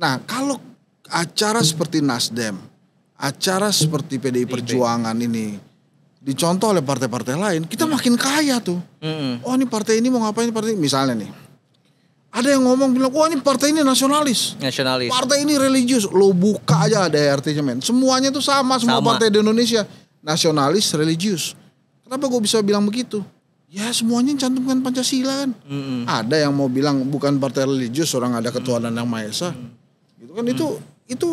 Nah kalau acara seperti Nasdem, acara seperti PDI Perjuangan ini dicontoh oleh partai-partai lain, kita hmm. makin kaya tuh. Hmm. Oh ini partai ini mau ngapain partai ini? misalnya nih. Ada yang ngomong bilang, wah oh, ini partai ini nasionalis. Nasionalis. Partai ini religius. Lo buka aja ada nya men. Semuanya tuh sama, semua sama. partai di Indonesia. Nasionalis, religius. Kenapa gue bisa bilang begitu? Ya semuanya cantumkan Pancasila kan. -hmm. Ada yang mau bilang bukan partai religius, orang ada ketuhanan mm -hmm. yang Maha -hmm gitu kan hmm. itu itu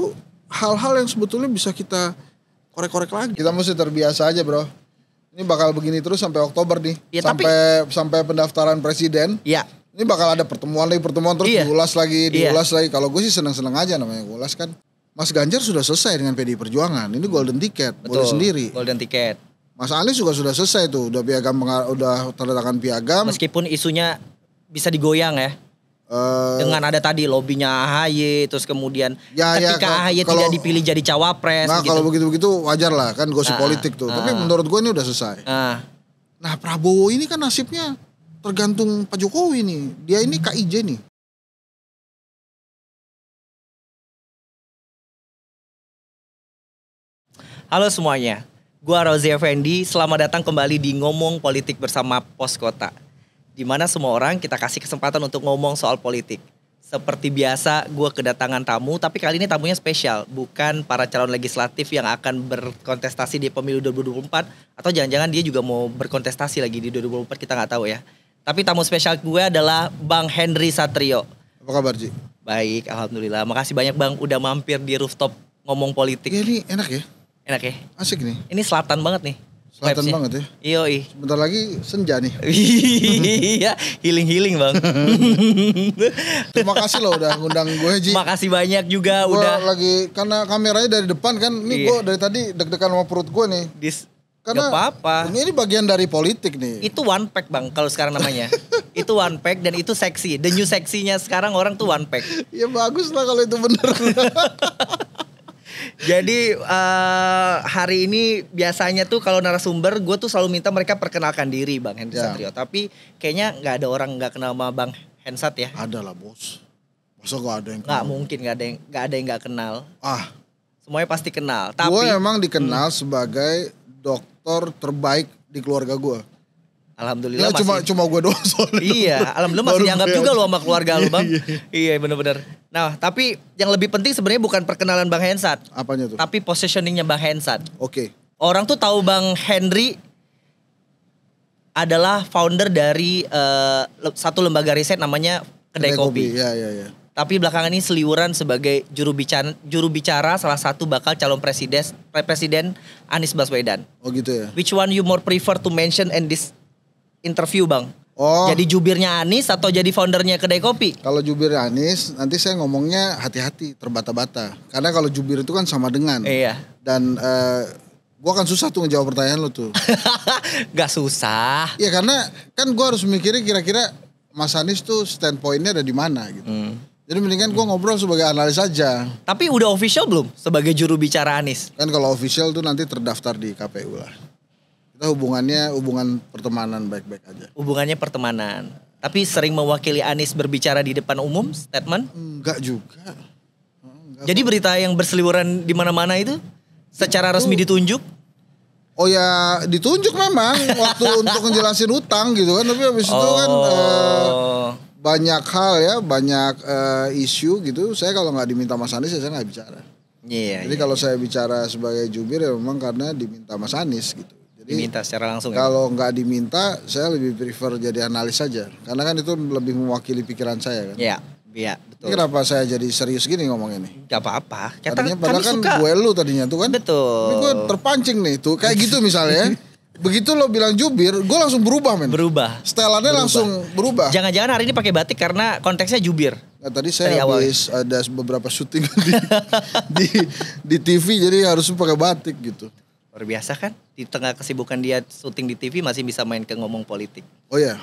hal-hal yang sebetulnya bisa kita korek-korek lagi kita mesti terbiasa aja bro ini bakal begini terus sampai Oktober nih ya, sampai tapi, sampai pendaftaran presiden ya ini bakal ada pertemuan lagi pertemuan terus iya. diulas lagi iya. diulas iya. lagi kalau gue sih seneng-seneng aja namanya ulas kan Mas Ganjar sudah selesai dengan PDI Perjuangan ini golden ticket Betul, boleh sendiri golden ticket Mas Ali juga sudah selesai tuh udah piagam udah tanda tangan piagam meskipun isunya bisa digoyang ya Uh, dengan ada tadi lobbynya AHY terus kemudian ya, ya ketika ya, AHY tidak dipilih jadi cawapres nah, gitu. kalau begitu-begitu wajar lah kan gosip uh, politik tuh uh, tapi ah. menurut gue ini udah selesai uh, nah Prabowo ini kan nasibnya tergantung Pak Jokowi nih dia ini KIJ nih Halo semuanya, gue Rozi Effendi. Selamat datang kembali di Ngomong Politik bersama Pos Kota. Di mana semua orang kita kasih kesempatan untuk ngomong soal politik. Seperti biasa, gue kedatangan tamu, tapi kali ini tamunya spesial, bukan para calon legislatif yang akan berkontestasi di pemilu 2024, atau jangan-jangan dia juga mau berkontestasi lagi di 2024, kita nggak tahu ya. Tapi tamu spesial gue adalah Bang Henry Satrio. Apa kabar, Ji? Baik, Alhamdulillah. Makasih banyak Bang udah mampir di rooftop ngomong politik. ini enak ya? Enak ya? Asik nih. Ini selatan banget nih. Selatan banget ya. Iya, Sebentar lagi senja nih. Iya, healing-healing, Bang. Terima kasih loh udah ngundang gue, Ji. Makasih banyak juga gua udah. lagi karena kameranya dari depan kan, nih iya. gue dari tadi deg-degan sama perut gue nih. Dis karena Gak apa-apa. Ini, ini bagian dari politik nih. Itu one pack bang kalau sekarang namanya. itu one pack dan itu seksi. The new seksinya sekarang orang tuh one pack. ya bagus lah kalau itu bener. Jadi uh, hari ini biasanya tuh kalau narasumber gue tuh selalu minta mereka perkenalkan diri Bang Hendra ya. Satrio. Tapi kayaknya nggak ada orang nggak kenal sama Bang Hensat ya. Ada lah bos. Masa gak ada yang kenal? Gak mungkin gak ada yang gak ada yang gak kenal. Ah. Semuanya pasti kenal. Tapi gue emang dikenal hmm. sebagai dokter terbaik di keluarga gue. Alhamdulillah ya, cuma masih, cuma gue doang soalnya. Iya, alhamdulillah masih dianggap juga lu sama keluarga lu iya, bang. Iya, iya. iya benar Nah, tapi yang lebih penting sebenarnya bukan perkenalan bang Hensat. Apanya tuh? Tapi positioningnya bang Hensat. Oke. Okay. Orang tuh tahu bang Henry adalah founder dari uh, satu lembaga riset namanya kedai, kedai kopi. kopi. iya, iya. Tapi belakangan ini seliuran sebagai juru bicara, juru bicara salah satu bakal calon presiden presiden Anies Baswedan. Oh gitu ya. Which one you more prefer to mention and this interview bang. Oh. Jadi jubirnya Anis atau jadi foundernya kedai kopi? Kalau jubir Anis, nanti saya ngomongnya hati-hati, terbata-bata. Karena kalau jubir itu kan sama dengan. Iya. Dan uh, eh, gue akan susah tuh ngejawab pertanyaan lo tuh. Gak susah. Iya karena kan gue harus mikirin kira-kira Mas Anis tuh standpointnya ada di mana gitu. Hmm. Jadi mendingan gue ngobrol sebagai analis aja. Tapi udah official belum sebagai juru bicara Anies? Kan kalau official tuh nanti terdaftar di KPU lah kita hubungannya hubungan pertemanan baik-baik aja hubungannya pertemanan tapi sering mewakili Anies berbicara di depan umum statement enggak juga enggak jadi berita yang berseliweran di mana-mana itu secara resmi ditunjuk Oh ya ditunjuk memang waktu untuk ngejelasin utang gitu kan tapi habis oh. itu kan uh, banyak hal ya banyak uh, isu gitu saya kalau nggak diminta Mas Anies ya saya nggak bicara. Iya. Yeah, Jadi yeah, kalau yeah. saya bicara sebagai jubir ya memang karena diminta Mas Anies gitu diminta secara langsung ya? kalau ya? nggak diminta saya lebih prefer jadi analis saja karena kan itu lebih mewakili pikiran saya kan Iya, Iya, betul. Ini kenapa saya jadi serius gini ngomong ini? Gak apa-apa. Tadinya padahal kan suka. gue lu tadinya tuh kan. Betul. Tapi gue terpancing nih tuh kayak gitu misalnya. Begitu lo bilang jubir, gue langsung berubah men. Berubah. Stylenya berubah. langsung berubah. Jangan-jangan hari ini pakai batik karena konteksnya jubir. Nah, tadi saya tadi habis awal. ada beberapa syuting di, di di TV jadi harus pakai batik gitu. Luar biasa kan? di tengah kesibukan dia syuting di TV masih bisa main ke ngomong politik. Oh ya.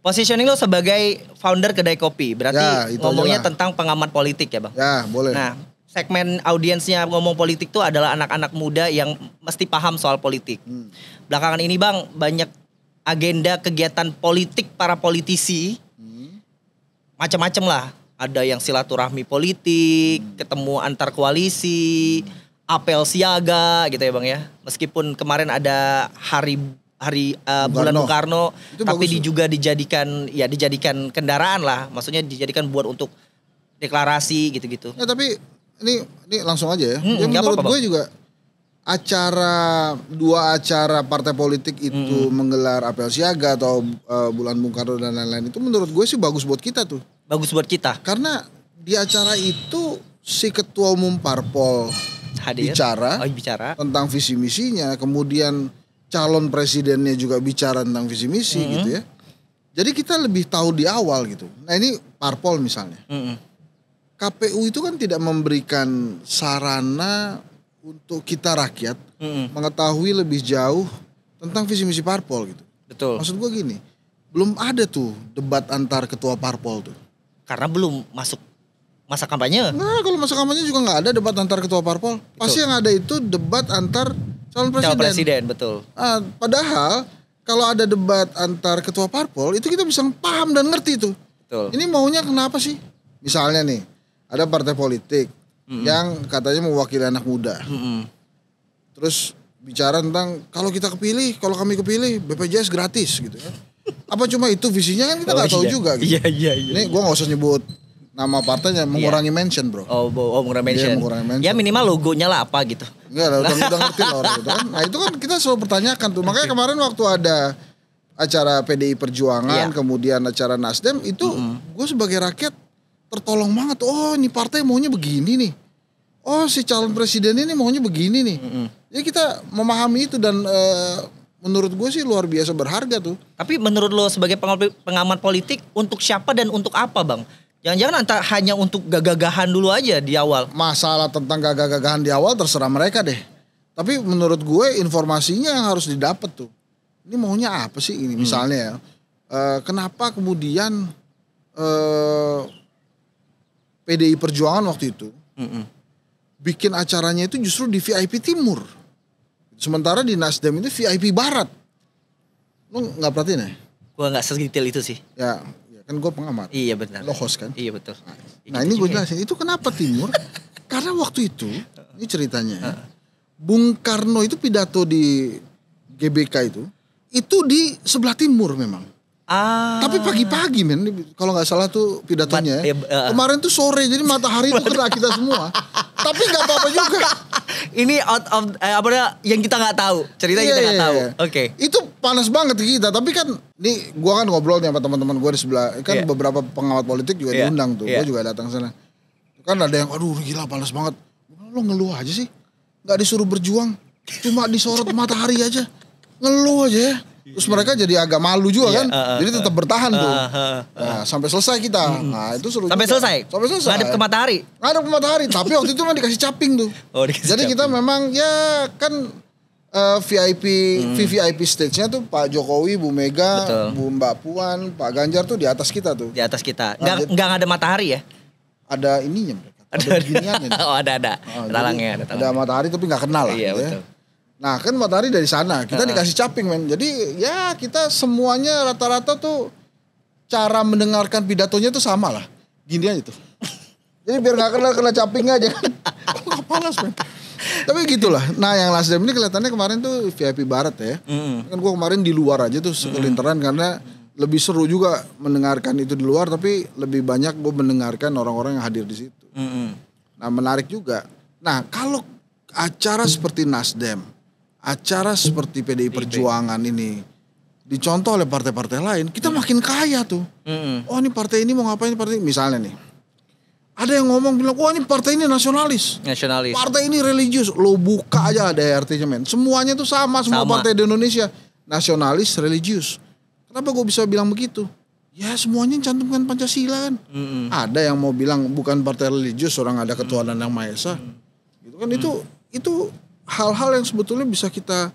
Positioning lo sebagai founder kedai kopi, berarti ya, ngomongnya lah. tentang pengamat politik ya, Bang? Ya, boleh. Nah, segmen audiensnya ngomong politik itu adalah anak-anak muda yang mesti paham soal politik. Hmm. Belakangan ini bang banyak agenda kegiatan politik para politisi hmm. macam-macam lah. Ada yang silaturahmi politik, hmm. ketemu antar koalisi. Hmm apel siaga gitu ya bang ya. Meskipun kemarin ada hari hari uh, bulan Bung Karno, Itu tapi di, juga dijadikan ya dijadikan kendaraan lah. Maksudnya dijadikan buat untuk deklarasi gitu-gitu. Ya tapi ini ini langsung aja ya. Hmm, ya menurut apa gue juga acara dua acara partai politik itu hmm. menggelar apel siaga atau uh, bulan Bung Karno dan lain-lain itu menurut gue sih bagus buat kita tuh. Bagus buat kita. Karena di acara itu si ketua umum parpol hadir bicara, oh, bicara tentang visi misinya, kemudian calon presidennya juga bicara tentang visi misi mm -hmm. gitu ya. Jadi kita lebih tahu di awal gitu. Nah ini parpol misalnya. Mm -hmm. KPU itu kan tidak memberikan sarana untuk kita rakyat mm -hmm. mengetahui lebih jauh tentang visi misi parpol gitu. Betul. Maksud gua gini, belum ada tuh debat antar ketua parpol tuh. Karena belum masuk masa kampanye? Nah, kalau masa kampanye juga nggak ada debat antar ketua parpol. Betul. Pasti yang ada itu debat antar calon presiden. Calon presiden, betul. Nah, padahal kalau ada debat antar ketua parpol itu kita bisa paham dan ngerti itu. Betul. Ini maunya kenapa sih? Misalnya nih, ada partai politik mm -hmm. yang katanya mewakili anak muda. Mm -hmm. Terus bicara tentang kalau kita kepilih, kalau kami kepilih BPJS gratis gitu ya. Apa cuma itu visinya kan kita oh, nggak oh, tahu iya. juga gitu. Iya, iya, iya. Ini gue nggak usah nyebut nama partainya iya. mengurangi yeah. mention bro. Oh, oh, oh mengurangi iya, mention. Dia mengurangi mention. Ya minimal logonya lah apa gitu. Enggak lah, udah, udah ngerti lah orang itu kan. Nah itu kan kita selalu pertanyakan tuh. Makanya kemarin waktu ada acara PDI Perjuangan, yeah. kemudian acara Nasdem itu mm -hmm. gue sebagai rakyat tertolong banget. Oh ini partai maunya begini nih. Oh si calon presiden ini maunya begini nih. Mm -hmm. Jadi kita memahami itu dan uh, menurut gue sih luar biasa berharga tuh. Tapi menurut lo sebagai pengamat politik untuk siapa dan untuk apa bang? Jangan-jangan antar hanya untuk gagah-gagahan dulu aja di awal. Masalah tentang gagah-gagahan di awal terserah mereka deh. Tapi menurut gue informasinya yang harus didapat tuh. Ini maunya apa sih ini hmm. misalnya ya. E, kenapa kemudian e, eh, PDI Perjuangan waktu itu hmm. bikin acaranya itu justru di VIP Timur. Sementara di Nasdem itu VIP Barat. Lo gak perhatiin ya? Gue gak segitil itu sih. Ya kan gue pengamat iya benar lo host kan iya betul nah, iya, nah ini gue iya. jelasin itu kenapa timur karena waktu itu ini ceritanya ya, Bung Karno itu pidato di GBK itu itu di sebelah timur memang Ah. Tapi pagi-pagi men, kalau nggak salah tuh pidatonya. ya. Uh, Kemarin tuh sore, jadi matahari itu kena kita semua. Tapi nggak apa-apa juga. Ini out of eh, apa yang kita nggak tahu, cerita yeah, kita iya, nggak yeah, tahu. Yeah. Oke. Okay. Itu panas banget kita, tapi kan ini gua kan ngobrol nih sama teman-teman gua di sebelah. Kan yeah. beberapa pengamat politik juga yeah. diundang tuh, yeah. gua iya. juga datang sana. Kan ada yang aduh gila panas banget. Lo ngeluh aja sih. nggak disuruh berjuang, cuma disorot matahari aja. Ngeluh aja ya Terus mereka iya. jadi agak malu juga yeah, kan. Uh, uh, jadi eh. tetap bertahan uh, tuh. Uh, uh, Nah, sampai selesai kita. uh, Nah, itu seru. Sampai juga. selesai. Sampai selesai. Ngadep ke matahari. Ngadep ke matahari, tapi waktu itu kan dikasih caping tuh. Oh, dikasih jadi caping. kita memang ya kan uh, VIP hmm. VVIP stage-nya tuh Pak Jokowi, Bu Mega, Betul. Bu Mbak Puan, Pak Ganjar tuh di atas kita tuh. Di atas kita. Nah, nggak ada matahari ya? Ada ininya Ada, ada oh, ada ada. Nah, talangnya ada talangnya. Ada matahari tapi nggak kenal lah. Iya, gitu ya. betul. Ya. Nah kan matahari dari sana, kita uh -huh. dikasih caping men. Jadi ya kita semuanya rata-rata tuh cara mendengarkan pidatonya tuh sama lah. Gini aja tuh. Jadi biar gak kena, kena caping aja. Kok panas men. Tapi gitulah. Nah yang last Nasdem ini kelihatannya kemarin tuh VIP Barat ya. Mm. Kan gue kemarin di luar aja tuh sekelinteran mm. karena lebih seru juga mendengarkan itu di luar tapi lebih banyak gue mendengarkan orang-orang yang hadir di situ. Mm -hmm. Nah menarik juga. Nah kalau acara seperti Nasdem acara seperti PDI Perjuangan ini dicontoh oleh partai-partai lain, kita hmm. makin kaya tuh. Hmm. Oh ini partai ini mau ngapain partai ini. misalnya nih. Ada yang ngomong bilang, wah oh, ini partai ini nasionalis. Nasionalis. Partai ini religius. Lo buka aja ada rt men. Semuanya tuh sama, semua sama. partai di Indonesia. Nasionalis, religius. Kenapa gue bisa bilang begitu? Ya semuanya cantumkan Pancasila kan. -hmm. Ada yang mau bilang bukan partai religius, orang ada ketua mm yang maesah. -hmm. Gitu kan -hmm. itu itu hal-hal yang sebetulnya bisa kita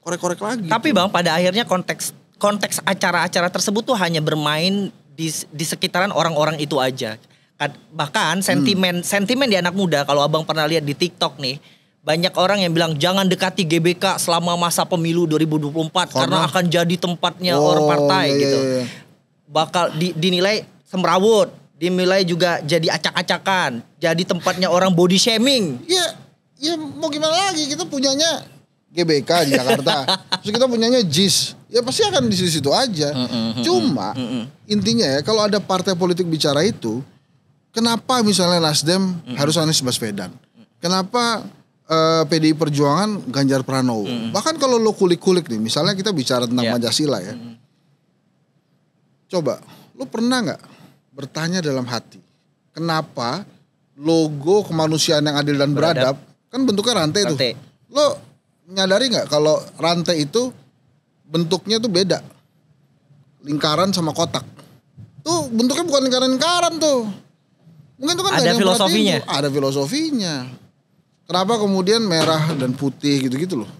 korek-korek lagi. Tapi tuh. Bang, pada akhirnya konteks konteks acara-acara tersebut tuh hanya bermain di di sekitaran orang-orang itu aja. Kan, bahkan sentimen hmm. sentimen di anak muda kalau Abang pernah lihat di TikTok nih, banyak orang yang bilang jangan dekati GBK selama masa pemilu 2024 karena, karena akan jadi tempatnya oh, orang partai iya, gitu. Iya, iya. Bakal di, dinilai semrawut, dinilai juga jadi acak-acakan, jadi tempatnya orang body shaming. Iya, ya mau gimana lagi kita punyanya GBK di Jakarta. Terus kita punyanya JIS. Ya pasti akan di situ-situ aja. Cuma intinya ya kalau ada partai politik bicara itu, kenapa misalnya Nasdem harus Anies Baswedan? Kenapa uh, PDI Perjuangan Ganjar Pranowo? Bahkan kalau lo kulik-kulik nih, misalnya kita bicara tentang yeah. Pancasila ya. Coba, lo pernah nggak bertanya dalam hati, kenapa logo kemanusiaan yang adil dan beradab, beradab Kan bentuknya rantai, rantai. tuh. Lo nyadari nggak kalau rantai itu bentuknya tuh beda. Lingkaran sama kotak. Tuh bentuknya bukan lingkaran-lingkaran tuh. Mungkin tuh kan ada filosofinya. Itu. Ada filosofinya. Kenapa kemudian merah dan putih gitu-gitu loh.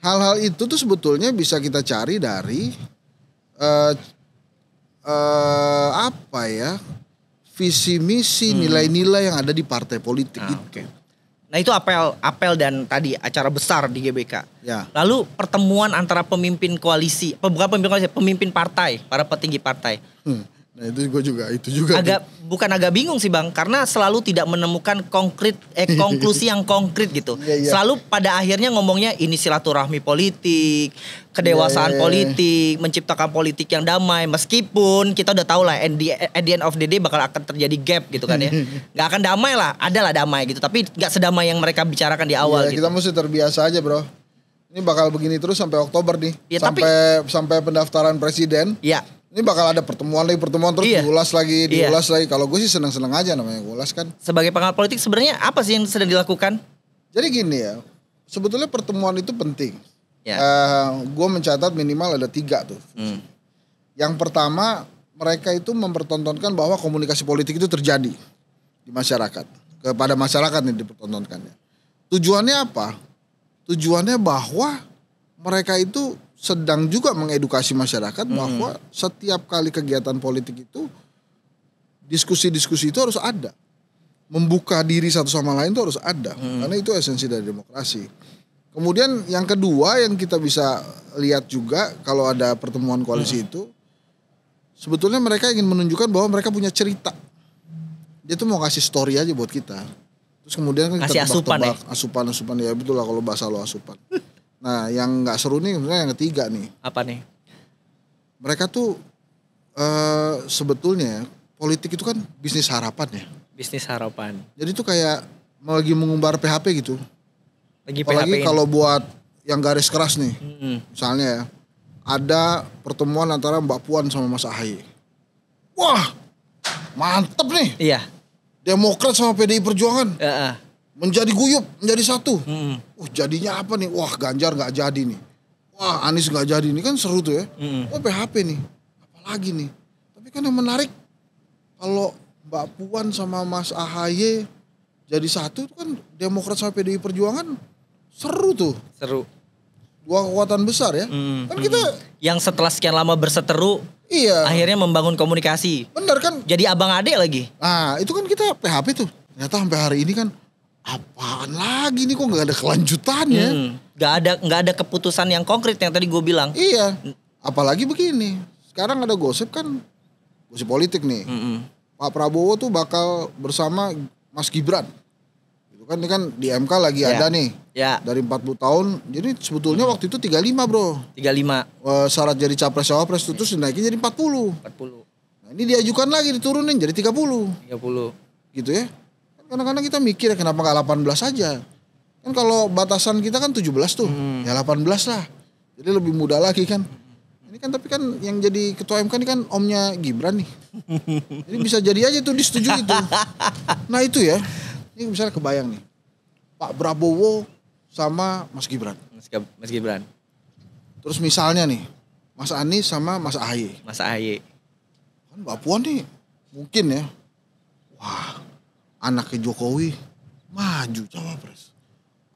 Hal-hal itu tuh sebetulnya bisa kita cari dari uh, uh, apa ya visi misi hmm. nilai-nilai yang ada di partai politik ah, itu. Okay. Nah itu apel apel dan tadi acara besar di GBK. Ya. Lalu pertemuan antara pemimpin koalisi, bukan pemimpin koalisi, pemimpin partai, para petinggi partai. Hmm. Nah itu gue juga, itu juga. Agak bukan agak bingung sih bang, karena selalu tidak menemukan konkret, eh konklusi yang konkret gitu. Yeah, yeah. Selalu pada akhirnya ngomongnya ini silaturahmi politik, kedewasaan yeah, yeah, yeah. politik, menciptakan politik yang damai. Meskipun kita udah tahu lah, at the, at the end of the day bakal akan terjadi gap gitu kan ya. gak akan damai lah, ada lah damai gitu. Tapi gak sedamai yang mereka bicarakan di iya, awal. Yeah, gitu. Kita mesti terbiasa aja bro. Ini bakal begini terus sampai Oktober nih, ya, sampai tapi, sampai pendaftaran presiden. Iya. Ini bakal ada pertemuan lagi, pertemuan terus iya. diulas lagi, iya. diulas iya. lagi. Kalau gue sih seneng-seneng aja namanya ulas kan. Sebagai pengamat politik sebenarnya apa sih yang sedang dilakukan? Jadi gini ya, sebetulnya pertemuan itu penting. Ya. Uh, eh, gue mencatat minimal ada tiga tuh. Hmm. Yang pertama mereka itu mempertontonkan bahwa komunikasi politik itu terjadi di masyarakat kepada masyarakat yang dipertontonkannya. Tujuannya apa? Tujuannya bahwa mereka itu sedang juga mengedukasi masyarakat hmm. bahwa setiap kali kegiatan politik itu diskusi-diskusi itu harus ada. Membuka diri satu sama lain itu harus ada. Hmm. Karena itu esensi dari demokrasi. Kemudian yang kedua yang kita bisa lihat juga kalau ada pertemuan koalisi hmm. itu sebetulnya mereka ingin menunjukkan bahwa mereka punya cerita. Dia tuh mau kasih story aja buat kita. Terus kemudian kan kita tebak-tebak ya? asupan, asupan asupan ya betul lah kalau bahasa lo asupan. Nah, yang nggak seru nih sebenarnya yang ketiga nih. Apa nih? Mereka tuh uh, sebetulnya ya, politik itu kan bisnis harapan ya. Bisnis harapan. Jadi tuh kayak lagi mengumbar PHP gitu. Lagi Apalagi kalau buat yang garis keras nih, hmm misalnya ya, ada pertemuan antara Mbak Puan sama Mas Ahaye. Wah, mantep nih. Iya. Demokrat sama PDI Perjuangan. Uh-uh menjadi guyup, menjadi satu. Hmm. Uh, jadinya apa nih? Wah, Ganjar nggak jadi nih. Wah, Anies nggak jadi nih kan seru tuh ya. Hmm. Oh, PHP nih. Apalagi nih. Tapi kan yang menarik kalau Mbak Puan sama Mas AHY jadi satu itu kan Demokrat sama PDI Perjuangan seru tuh. Seru. Dua kekuatan besar ya. Hmm. Kan kita hmm. yang setelah sekian lama berseteru Iya. Akhirnya membangun komunikasi. Bener kan? Jadi abang adik lagi. Nah, itu kan kita PHP tuh. Ternyata sampai hari ini kan apaan lagi nih kok nggak ada kelanjutannya hmm, Gak ada nggak ada keputusan yang konkret yang tadi gue bilang iya apalagi begini sekarang ada gosip kan gosip politik nih mm hmm Pak Prabowo tuh bakal bersama Mas Gibran itu kan ini kan di MK lagi yeah. ada nih yeah. dari 40 tahun jadi sebetulnya mm. waktu itu 35 bro 35 uh, eh, syarat jadi capres cawapres itu terus dinaikin jadi 40 40 nah, ini diajukan lagi diturunin jadi 30 30 gitu ya kadang-kadang kita mikir kenapa nggak 18 aja kan kalau batasan kita kan 17 tuh hmm. ya 18 lah jadi lebih muda lagi kan ini kan tapi kan yang jadi ketua MK ini kan omnya Gibran nih jadi bisa jadi aja tuh disetujui itu nah itu ya ini misalnya kebayang nih Pak Prabowo sama Mas Gibran Mas, Gibran terus misalnya nih Mas Anies sama Mas Ahy Mas Ahy kan Mbak Puan nih mungkin ya wah Anaknya Jokowi maju cawapres.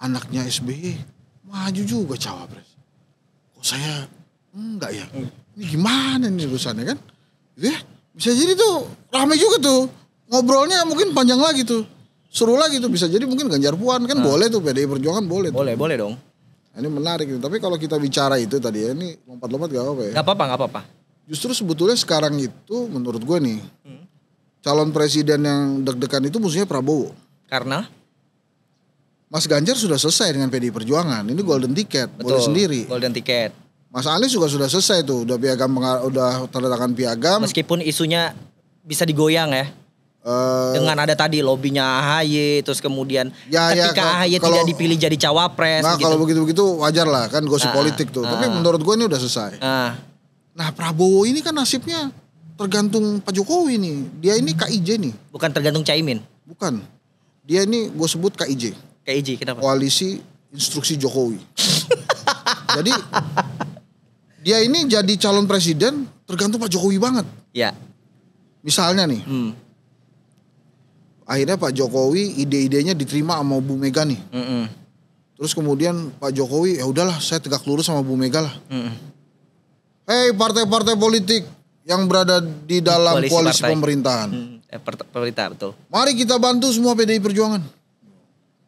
Anaknya SBY maju juga cawapres. Kok saya enggak ya? Ini gimana nih urusannya kan? Gitu ya, bisa jadi tuh ramai juga tuh. Ngobrolnya mungkin panjang lagi tuh. Seru lagi tuh bisa jadi mungkin Ganjar Puan kan nah. boleh tuh PDI Perjuangan boleh. Boleh, tuh. boleh dong. Nah, ini menarik nih. Tapi kalau kita bicara itu tadi ya, ini lompat-lompat gak apa-apa ya? Gak apa-apa, gak apa-apa. Justru sebetulnya sekarang itu menurut gue nih, hmm calon presiden yang deg-degan itu musuhnya Prabowo. Karena? Mas Ganjar sudah selesai dengan PDI Perjuangan. Ini golden ticket, Betul, boleh sendiri. Golden ticket. Mas Anies juga sudah selesai tuh, udah piagam udah tanda tangan piagam. Meskipun isunya bisa digoyang ya. Uh, dengan ada tadi lobbynya AHY terus kemudian ya, ya ketika ya, AHY kalau, tidak dipilih jadi cawapres nah, gitu. kalau begitu-begitu wajar lah kan gosip ah, politik tuh ah, tapi menurut gue ini udah selesai Nah, nah Prabowo ini kan nasibnya tergantung Pak Jokowi nih. Dia ini KIJ nih. Bukan tergantung Caimin. Bukan. Dia ini gue sebut KIJ. KIJ kenapa? Koalisi Instruksi Jokowi. jadi dia ini jadi calon presiden tergantung Pak Jokowi banget. Ya. Misalnya nih. Hmm. Akhirnya Pak Jokowi ide-idenya diterima sama Bu Mega nih. Mm -mm. Terus kemudian Pak Jokowi ya udahlah saya tegak lurus sama Bu Mega lah. Mm -mm. Hei partai-partai politik yang berada di dalam koalisi, koalisi pemerintahan. Hmm, eh, pemerintah betul. Mari kita bantu semua PDI Perjuangan.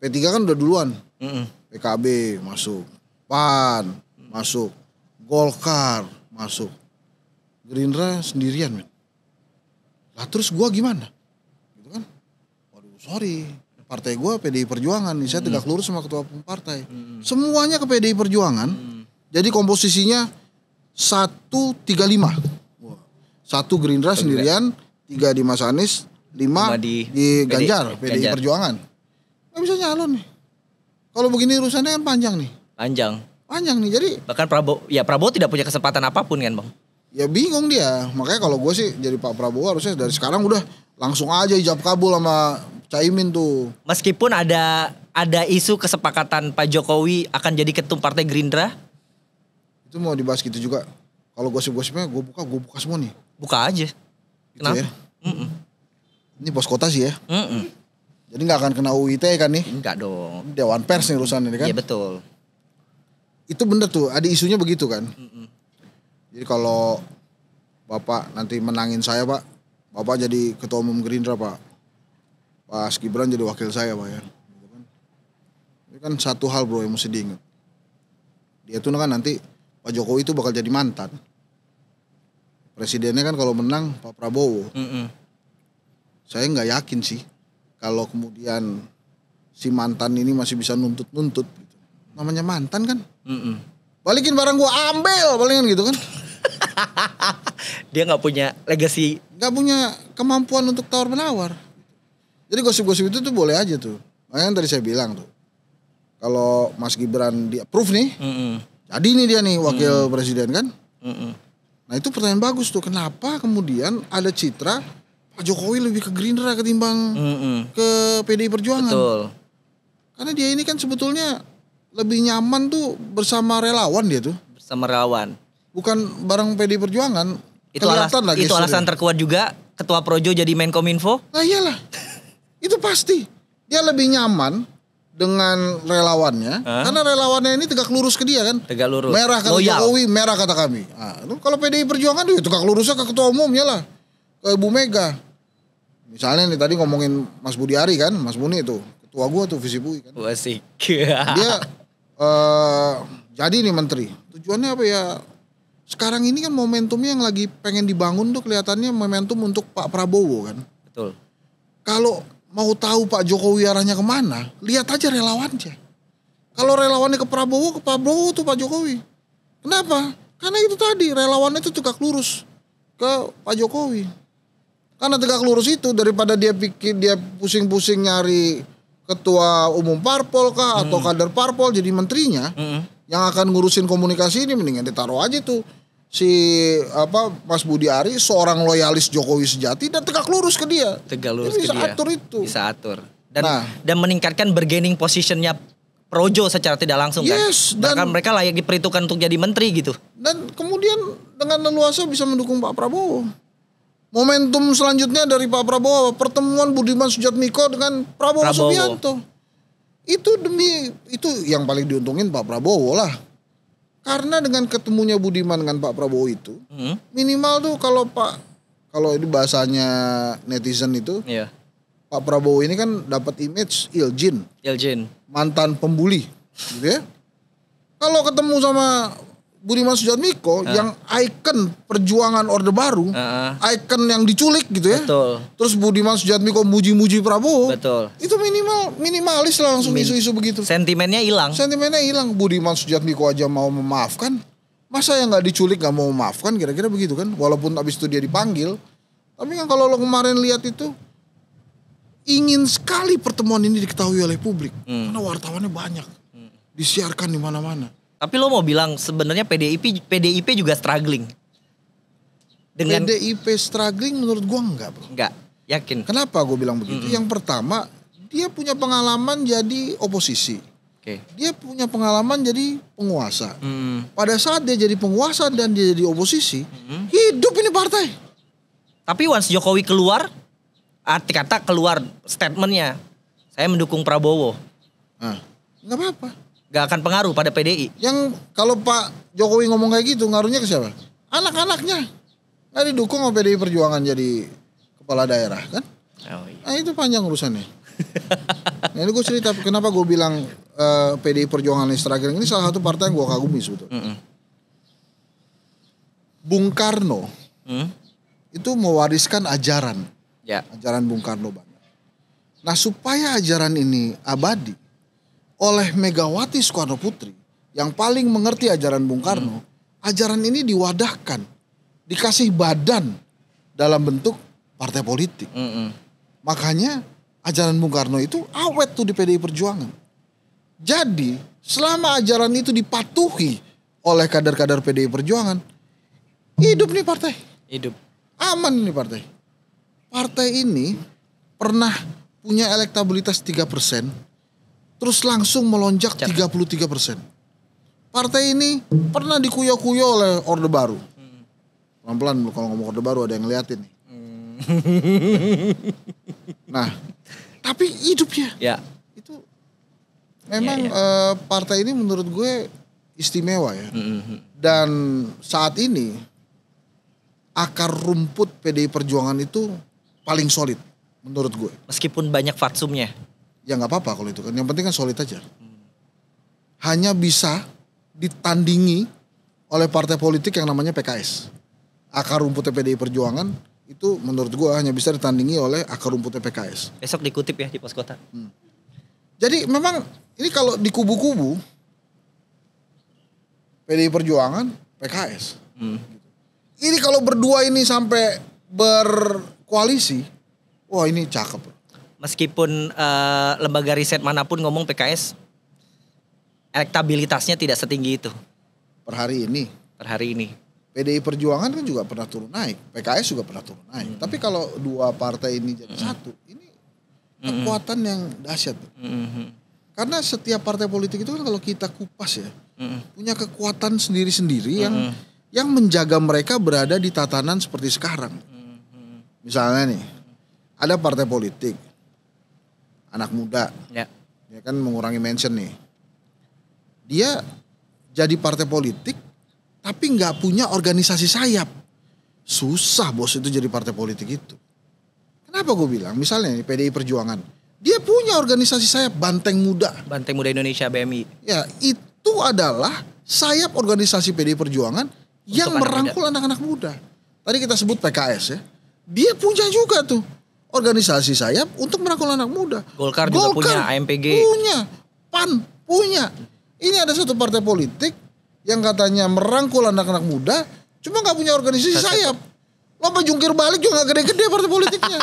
P3 kan udah duluan. Mm PKB masuk, PAN masuk, Golkar masuk. Gerindra sendirian, men. Lah terus gua gimana? Gitu kan? Waduh, sorry. Partai gua PDI Perjuangan, nih saya mm. tidak lurus sama ketua partai. Mm. Semuanya ke PDI Perjuangan. Mm. Jadi komposisinya satu tiga lima satu Gerindra sendirian, tiga di Mas Anies, lima di, di Ganjar, PDI Perjuangan. Gak bisa nyalon nih. Kalau begini urusannya kan panjang nih. Panjang. Panjang nih jadi. Bahkan Prabowo, ya Prabowo tidak punya kesempatan apapun kan bang. Ya bingung dia. Makanya kalau gue sih jadi Pak Prabowo harusnya dari sekarang udah langsung aja ijab kabul sama Caimin tuh. Meskipun ada ada isu kesepakatan Pak Jokowi akan jadi ketum Partai Gerindra. Itu mau dibahas gitu juga. Kalau gosip-gosipnya gue buka, gue buka semua nih buka aja. Gitu ya? Mm -mm. Ini bos kota sih ya. Mm -mm. Jadi nggak akan kena UIT kan nih? Enggak dong. Dewan pers nih urusan ini kan? Iya betul. Itu bener tuh, ada isunya begitu kan? Mm -mm. Jadi kalau Bapak nanti menangin saya Pak, Bapak jadi Ketua Umum Gerindra Pak. Pas Gibran jadi wakil saya Pak ya. Gitu kan? Ini kan satu hal bro yang mesti diingat. Dia tuh kan nanti Pak Jokowi itu bakal jadi mantan presidennya kan kalau menang Pak Prabowo. Mm -mm. Saya nggak yakin sih kalau kemudian si mantan ini masih bisa nuntut-nuntut. Gitu. Namanya mantan kan. Mm -mm. Balikin barang gua ambil palingan gitu kan. Dia nggak punya legacy. Nggak punya kemampuan untuk tawar menawar. Jadi gosip-gosip itu tuh boleh aja tuh. Makanya tadi saya bilang tuh. Kalau Mas Gibran di approve nih. Mm -mm. Jadi ini dia nih wakil mm -mm. presiden kan. Mm -mm Nah itu pertanyaan bagus tuh. Kenapa kemudian ada citra Pak Jokowi lebih ke Gerindra ketimbang mm -mm. ke PDI Perjuangan? Betul. Karena dia ini kan sebetulnya lebih nyaman tuh bersama relawan dia tuh. Bersama relawan. Bukan bareng PDI Perjuangan. Itu alasan, lah itu alasan terkuat juga ketua Projo jadi Menkominfo. Nah iyalah. itu pasti. Dia lebih nyaman dengan relawannya huh? karena relawannya ini tegak lurus ke dia kan tegak lurus merah kata Loyal. Jokowi merah kata kami nah, kalau PDI Perjuangan itu tegak lurusnya ke ketua umumnya lah ke ibu Mega misalnya nih tadi ngomongin Mas Budi Ari kan Mas Muni itu ketua gua tuh visi Bui kan Wasik. dia uh, jadi nih menteri tujuannya apa ya sekarang ini kan momentumnya yang lagi pengen dibangun tuh kelihatannya momentum untuk Pak Prabowo kan betul kalau mau tahu Pak Jokowi arahnya kemana, lihat aja relawannya. Kalau relawannya ke Prabowo, ke Prabowo tuh Pak Jokowi. Kenapa? Karena itu tadi relawannya itu tegak lurus ke Pak Jokowi. Karena tegak lurus itu daripada dia pikir dia pusing-pusing nyari ketua umum parpol kah hmm. atau kader parpol jadi menterinya hmm. yang akan ngurusin komunikasi ini mendingan ditaruh aja tuh si apa Mas Budi Ari seorang loyalis Jokowi sejati dan tegak lurus ke dia. Tegak lurus dia bisa dia. atur itu. Bisa atur. Dan nah. dan meningkatkan bargaining positionnya Projo secara tidak langsung kan? yes, kan. Bahkan mereka layak diperhitungkan untuk jadi menteri gitu. Dan kemudian dengan leluasa bisa mendukung Pak Prabowo. Momentum selanjutnya dari Pak Prabowo pertemuan Budiman Sujatmiko dengan Prabowo, Prabowo. Subianto. Itu demi itu yang paling diuntungin Pak Prabowo lah karena dengan ketemunya Budiman dengan Pak Prabowo itu, hmm? minimal tuh kalau Pak kalau ini bahasanya netizen itu, iya. Pak Prabowo ini kan dapat image Iljin. Iljin. Mantan pembuli, gitu ya. Kalau ketemu sama Budiman Sujatmiko uh. yang ikon perjuangan Orde Baru, uh ikon yang diculik gitu ya. Betul. Terus Budiman Sujatmiko muji-muji Prabowo. Betul. Itu minimal minimalis lah langsung isu-isu Min begitu. Sentimennya hilang. Sentimennya hilang. Budiman Sujatmiko aja mau memaafkan. Masa yang nggak diculik nggak mau memaafkan kira-kira begitu kan? Walaupun abis itu dia dipanggil. Tapi kan kalau lo kemarin lihat itu ingin sekali pertemuan ini diketahui oleh publik hmm. karena wartawannya banyak. Hmm. Disiarkan di mana-mana tapi lo mau bilang sebenarnya PDIP PDIP juga struggling. Dengan PDIP struggling menurut gua enggak, Bro. Enggak. Yakin. Kenapa gue bilang begitu? Mm -hmm. Yang pertama, dia punya pengalaman jadi oposisi. Okay. Dia punya pengalaman jadi penguasa. Hmm. Pada saat dia jadi penguasa dan dia jadi oposisi, hmm. hidup ini partai. Tapi once Jokowi keluar, arti kata keluar statementnya, saya mendukung Prabowo. Nah, nggak apa-apa. Gak akan pengaruh pada PDI. Yang kalau Pak Jokowi ngomong kayak gitu ngaruhnya ke siapa? Anak-anaknya. Nggak didukung sama PDI Perjuangan jadi kepala daerah kan? Oh, iya. Nah itu panjang urusannya. nah ini gue cerita kenapa gue bilang uh, eh, PDI Perjuangan ini terakhir ini salah satu partai yang gue kagumi sebetulnya. Mm hmm Bung Karno mm? itu mewariskan ajaran, Yeah. ajaran Bung Karno banget. Nah supaya ajaran ini abadi, oleh Megawati Soekarno Putri yang paling mengerti ajaran Bung Karno, hmm. ajaran ini diwadahkan, dikasih badan dalam bentuk partai politik. Hmm. Makanya ajaran Bung Karno itu awet tuh di PDI Perjuangan. Jadi selama ajaran itu dipatuhi oleh kader-kader PDI Perjuangan, hidup nih partai. Hidup. Aman nih partai. Partai ini pernah punya elektabilitas 3 persen terus langsung melonjak 33 persen. Partai ini pernah dikuyo-kuyo oleh Orde Baru. Pelan-pelan kalau ngomong Orde Baru ada yang ngeliatin nih. Hmm. Nah, tapi hidupnya ya. itu memang ya, ya. Uh, partai ini menurut gue istimewa ya. -hmm. hmm, hmm. Dan saat ini akar rumput PDI Perjuangan itu paling solid menurut gue. Meskipun banyak fatsumnya ya nggak apa-apa kalau itu kan. Yang penting kan solid aja. Hanya bisa ditandingi oleh partai politik yang namanya PKS. Akar rumput PDI Perjuangan itu menurut gue hanya bisa ditandingi oleh akar rumput PKS. Besok dikutip ya di pos kota. Hmm. Jadi memang ini kalau di kubu-kubu PDI Perjuangan, PKS. Hmm. Ini kalau berdua ini sampai berkoalisi, wah ini cakep meskipun uh, lembaga riset manapun ngomong PKS elektabilitasnya tidak setinggi itu. Per hari ini. Per hari ini. PDI Perjuangan kan juga pernah turun naik, PKS juga pernah turun naik. Mm Tapi kalau dua partai ini jadi mm satu, ini kekuatan mm yang dahsyat. Mm -hmm. Karena setiap partai politik itu kan kalau kita kupas ya, mm punya kekuatan sendiri-sendiri mm yang hmm. yang menjaga mereka berada di tatanan seperti sekarang. Mm -hmm. Misalnya nih, ada partai politik, anak muda. Ya. Dia ya kan mengurangi mention nih. Dia jadi partai politik tapi nggak punya organisasi sayap. Susah bos itu jadi partai politik itu. Kenapa gue bilang? Misalnya di PDI Perjuangan. Dia punya organisasi sayap Banteng Muda. Banteng Muda Indonesia BMI. Ya itu adalah sayap organisasi PDI Perjuangan Untuk yang anak merangkul anak-anak muda. Tadi kita sebut PKS ya. Dia punya juga tuh organisasi saya untuk merangkul anak muda. Golkar, Golkar juga punya, AMPG punya, PAN punya. Ini ada satu partai politik yang katanya merangkul anak-anak muda, cuma nggak punya organisasi sayap. Lomba jungkir balik juga gak gede-gede partai politiknya.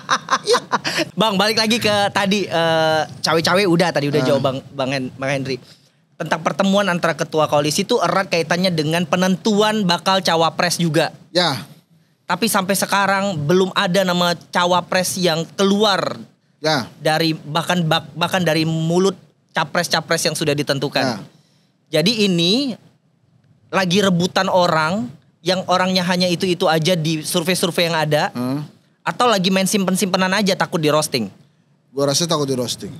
ya. Bang, balik lagi ke tadi cawe eh, cawe-cawe udah tadi udah uh. jawab Bang Bang, Hen, bang Henry tentang pertemuan antara ketua koalisi itu erat kaitannya dengan penentuan bakal cawapres juga. Ya tapi sampai sekarang belum ada nama cawapres yang keluar ya. dari bahkan bahkan dari mulut capres-capres yang sudah ditentukan. Ya. Jadi ini lagi rebutan orang yang orangnya hanya itu-itu aja di survei-survei yang ada. Hmm. Atau lagi main simpen-simpenan aja takut di roasting. Gue rasa takut di roasting.